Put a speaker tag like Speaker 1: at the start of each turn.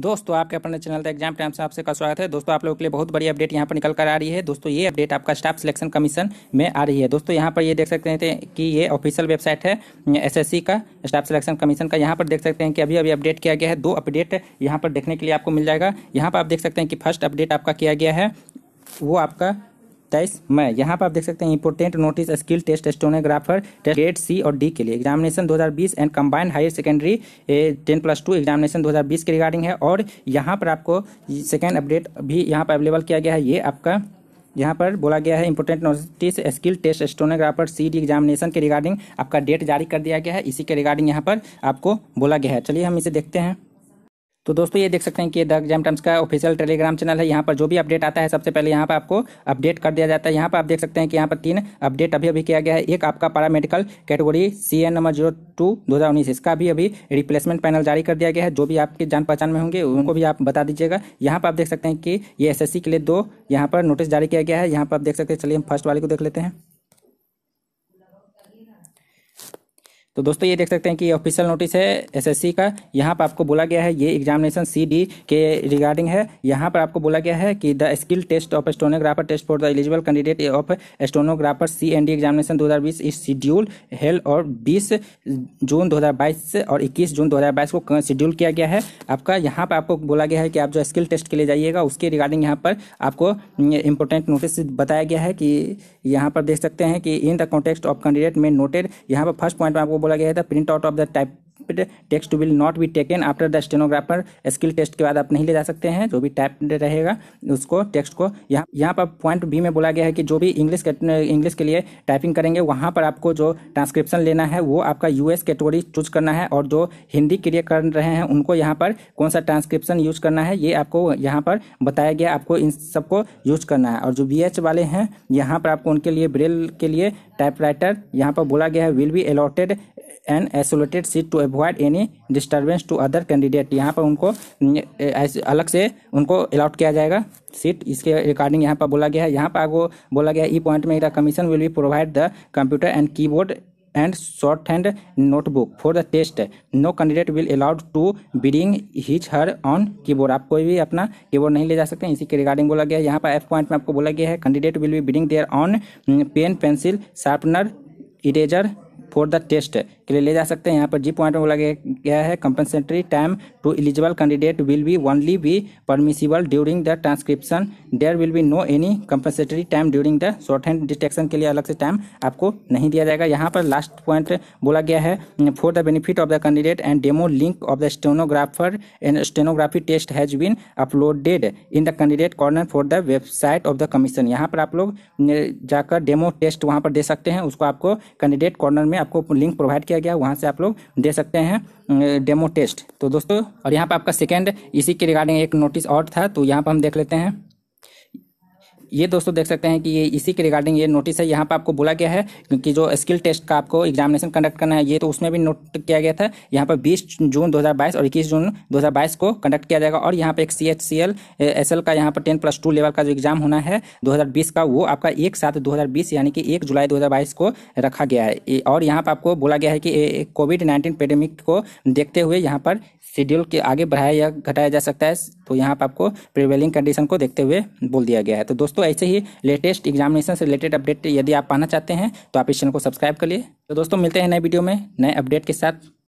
Speaker 1: दोस्तों आपके अपने चैनल का एग्जाम टाइम से आपसे का स्वागत है दोस्तों आप लोगों के लिए बहुत बड़ी अपडेट यहाँ पर निकल कर आ रही है दोस्तों ये अपडेट आपका स्टाफ सिलेक्शन कमीशन में आ रही है दोस्तों यहाँ पर ये देख सकते हैं कि ये ऑफिशियल वेबसाइट है एसएससी का स्टाफ सिलेक्शन कमीशन का यहाँ पर देख सकते हैं कि अभी अभी अपडेट किया गया है दो अपडेट यहाँ पर देखने के लिए आपको मिल जाएगा यहाँ पर आप देख सकते हैं कि फर्स्ट अपडेट आपका किया गया है वो आपका तेईस मई यहाँ पर आप देख सकते हैं important notice skill test stenographer test grade C और डी के लिए examination 2020 and combined higher secondary ten plus two examination 2020 के रिगार्डिंग है और यहाँ पर आपको सेकेंड अपडेट भी यहाँ पर अवेलेबल किया गया है ये आपका यहाँ पर बोला गया है important notice skill test stenographer C D examination के रिगार्डिंग आपका डेट जारी कर दिया गया है इसी के रिगार्डिंग यहाँ पर आपको बोला गया है चलिए हम इसे देखते हैं तो दोस्तों ये देख सकते हैं कि द एग्जाम टाइम्स का ऑफिशियल टेलीग्राम चैनल है यहाँ पर जो भी अपडेट आता है सबसे पहले यहाँ पर आपको अपडेट कर दिया जाता है यहाँ पर आप देख सकते हैं कि यहाँ पर तीन अपडेट अभी अभी किया गया है एक आपका paramedical category C and number zero two दो हज़ार उन्नीस इसका भी अभी रिप्लेसमेंट पैनल जारी कर दिया गया है जो भी आपके जान पहचान में होंगे उनको भी आप बता दीजिएगा यहाँ पर आप देख सकते हैं कि ये एस के लिए दो यहाँ पर नोटिस जारी किया गया है यहाँ पर आप देख सकते हैं चलिए हम फर्स्ट वाले को देख लेते हैं तो दोस्तों ये देख सकते हैं कि ऑफिशियल नोटिस है एसएससी का यहाँ पर आपको बोला गया है ये एग्जामिनेशन सी डी के रिगार्डिंग है यहाँ पर आपको बोला गया है कि the skill test of stenographer test for the eligible candidate of stenographer C and D examination दो हज़ार बीस इस शेड्यूल हेल और बीस जून दो हज़ार बाईस और इक्कीस जून दो हज़ार बाईस को शेड्यूल किया गया है आपका यहाँ पर आपको बोला गया है कि आप जो स्किल टेस्ट के लिए जाइएगा उसके रिगार्डिंग यहाँ पर आपको इंपॉर्टेंट हम्म, नोटिस बताया गया है कि यहाँ पर देख सकते हैं कि in the context of candidate में नोटेड यहाँ पर फर्स्ट पॉइंट में आपको बोला गया था print out of the type text will not be taken after the stenographer skill test के बाद आप नहीं ले जा सकते हैं जो भी टाइप रहेगा उसको टेक्स्ट को यहाँ यहाँ पर पॉइंट बी में बोला गया है कि जो भी इंग्लिश इंग्लिश के लिए टाइपिंग करेंगे वहाँ पर आपको जो ट्रांसक्रिप्शन लेना है वो आपका यूएस कैटेगरी चूज करना है और जो हिंदी के लिए कर रहे हैं उनको यहाँ पर कौन सा ट्रांसक्रिप्शन यूज करना है ये आपको यहाँ पर बताया गया आपको इन सबको यूज करना है और जो बी एच वाले हैं यहाँ पर आपको उनके लिए ब्रेल के लिए टाइप राइटर यहाँ पर बोला गया है will be allotted and isolated seat to avoid any disturbance to other candidate यहाँ पर उनको अलग से उनको अलाउट किया जाएगा सीट इसके रिकॉर्डिंग यहाँ पर बोला गया है यहाँ पर आपको बोला गया है ई e पॉइंट में the commission will be provide the computer and keyboard and shorthand notebook for the test no candidate will allowed to bring his her on keyboard आप कोई भी अपना कीबोर्ड नहीं ले जा सकते इसी के रिगार्डिंग बोला गया है यहाँ पर एफ पॉइंट में आपको बोला गया है candidate will be bringing their own pen pencil sharpener eraser for the test के लिए ले जा सकते हैं यहाँ पर जी पॉइंट में बोला गया है compensatory time to eligible candidate will be only be permissible during the transcription there will be no any compensatory time during the shorthand dictation के लिए अलग से टाइम आपको नहीं दिया जाएगा यहाँ पर लास्ट पॉइंट बोला गया है for the benefit of the candidate and demo link of the stenographer and stenography test has been uploaded in the candidate corner for the website of the commission यहाँ पर आप लोग जाकर डेमो टेस्ट वहाँ पर दे सकते हैं उसको आपको कैंडिडेट कॉर्नर में में आपको लिंक प्रोवाइड किया गया वहाँ से आप लोग दे सकते हैं डेमो टेस्ट तो दोस्तों और यहाँ पर आपका सेकेंड इसी के रिगार्डिंग एक नोटिस और था तो यहाँ पर हम देख लेते हैं ये दोस्तों देख सकते हैं कि ये इसी के रिगार्डिंग ये नोटिस है यहाँ पर आपको बोला गया है कि जो स्किल टेस्ट का आपको एग्जामिनेशन कंडक्ट करना है ये तो उसमें भी नोट किया गया था यहाँ पर बीस जून दो और इक्कीस जून दो को कंडक्ट किया जाएगा और यहाँ पर एक C H C L S L का यहाँ पर टेन प्लस टू लेवल का जो एग्जाम होना है दो का वो आपका एक साथ दो यानी कि एक जुलाई दो को रखा गया है और यहाँ पर आपको बोला गया है कि कोविड नाइन्टीन पेडेमिक को देखते हुए यहाँ पर शेड्यूल के आगे बढ़ाया या घटाया जा सकता है तो यहाँ पर आपको प्रिवेलिंग कंडीशन को देखते हुए बोल दिया गया है तो दोस्तों दोस्तों ऐसे ही लेटेस्ट एग्जामिनेशन से रिलेटेड अपडेट यदि आप पाना चाहते हैं तो आप इस चैनल को सब्सक्राइब करिए तो दोस्तों मिलते हैं नए वीडियो में नए अपडेट के साथ